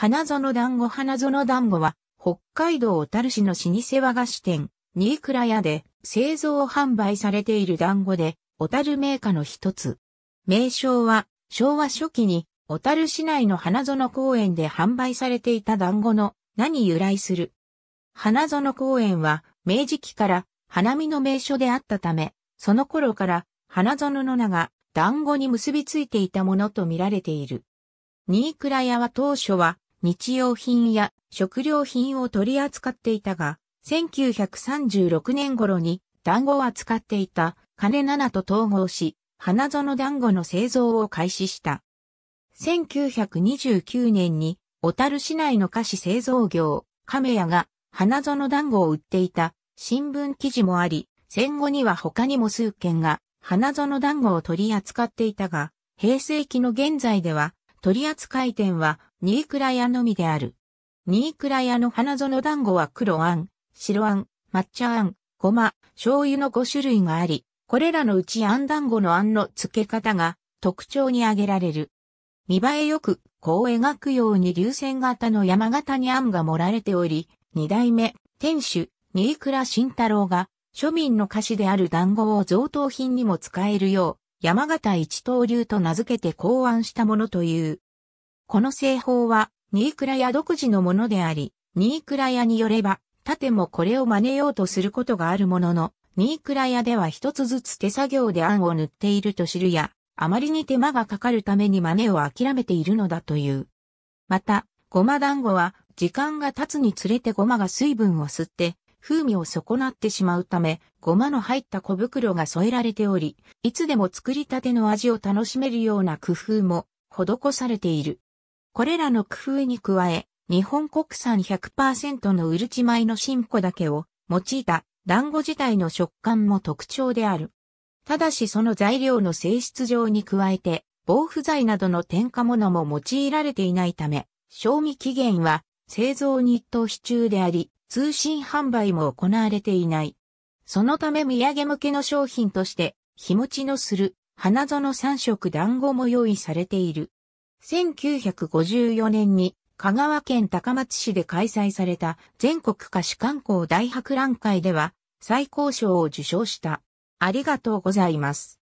花園団子花園団子は、北海道小樽市の老舗和菓子店、新倉屋で製造販売されている団子で、小樽名家の一つ。名称は、昭和初期に、小樽市内の花園公園で販売されていた団子の名に由来する。花園公園は、明治期から花見の名所であったため、その頃から花園の名が団子に結びついていたものと見られている。新倉屋は当初は日用品や食料品を取り扱っていたが、1936年頃に団子を扱っていた金七と統合し、花園団子の製造を開始した。1929年に、小樽市内の菓子製造業、亀屋が花園団子を売っていた新聞記事もあり、戦後には他にも数件が花園団子を取り扱っていたが、平成期の現在では取扱店は新倉屋のみである。新倉屋の花園団子は黒あん、白あん、抹茶あん、ごま、醤油の5種類があり、これらのうちあん団子のあんの付け方が特徴に挙げられる。見栄えよく、こう描くように流線型の山形にあんが盛られており、二代目、店主、新倉慎太郎が、庶民の菓子である団子を贈答品にも使えるよう、山形一刀流と名付けて考案したものという。この製法は、新倉屋独自のものであり、新倉屋によれば、盾もこれを真似ようとすることがあるものの、新倉屋では一つずつ手作業で案を塗っていると知るや、あまりに手間がかかるために真似を諦めているのだという。また、ごま団子は、時間が経つにつれてごまが水分を吸って、風味を損なってしまうため、ごまの入った小袋が添えられており、いつでも作りたての味を楽しめるような工夫も施されている。これらの工夫に加え、日本国産100%のうるち米の新粉だけを用いた団子自体の食感も特徴である。ただしその材料の性質上に加えて、防腐剤などの添加物も用いられていないため、賞味期限は製造日当支中であり、通信販売も行われていない。そのため土産向けの商品として、日持ちのする花園三色団子も用意されている。1954年に香川県高松市で開催された全国菓子観光大博覧会では最高賞を受賞した。ありがとうございます。